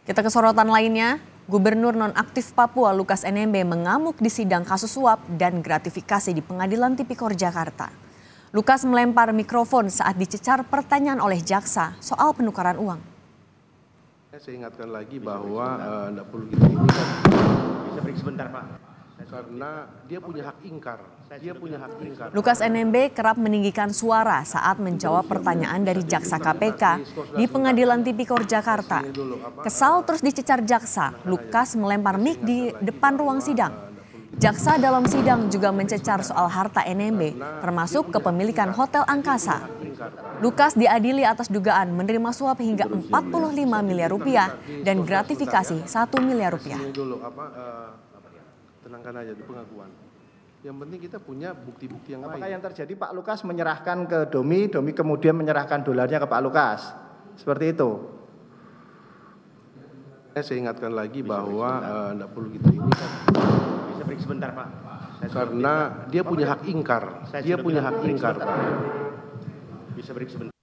Kita ke sorotan lainnya, Gubernur nonaktif Papua Lukas NMB mengamuk di sidang kasus suap dan gratifikasi di Pengadilan Tipikor Jakarta. Lukas melempar mikrofon saat dicecar pertanyaan oleh jaksa soal penukaran uang. Saya ingatkan lagi bahwa eh, tidak perlu kita Bisa periksa sebentar Pak karena dia punya hak ingkar. Dia punya hak ingkar. Lukas NMB kerap meninggikan suara saat menjawab pertanyaan dari jaksa KPK di Pengadilan Tipikor Jakarta. Kesal terus dicecar jaksa, Lukas melempar mik di depan ruang sidang. Jaksa dalam sidang juga mencecar soal harta NMB, termasuk kepemilikan Hotel Angkasa. Lukas diadili atas dugaan menerima suap hingga 45 miliar rupiah dan gratifikasi 1 miliar rupiah. Eh, tenangkan aja di pengakuan. Yang penting kita punya bukti-bukti yang Apakah lain. Apakah yang terjadi Pak Lukas menyerahkan ke Domi, Domi kemudian menyerahkan dolarnya ke Pak Lukas? Seperti itu. Saya ingatkan lagi bisa bahwa tidak eh, uh, perlu kita ini kan. Bisa break sebentar Pak. Saya Karena dia punya hak ingkar. dia punya hak ingkar Bisa break sebentar.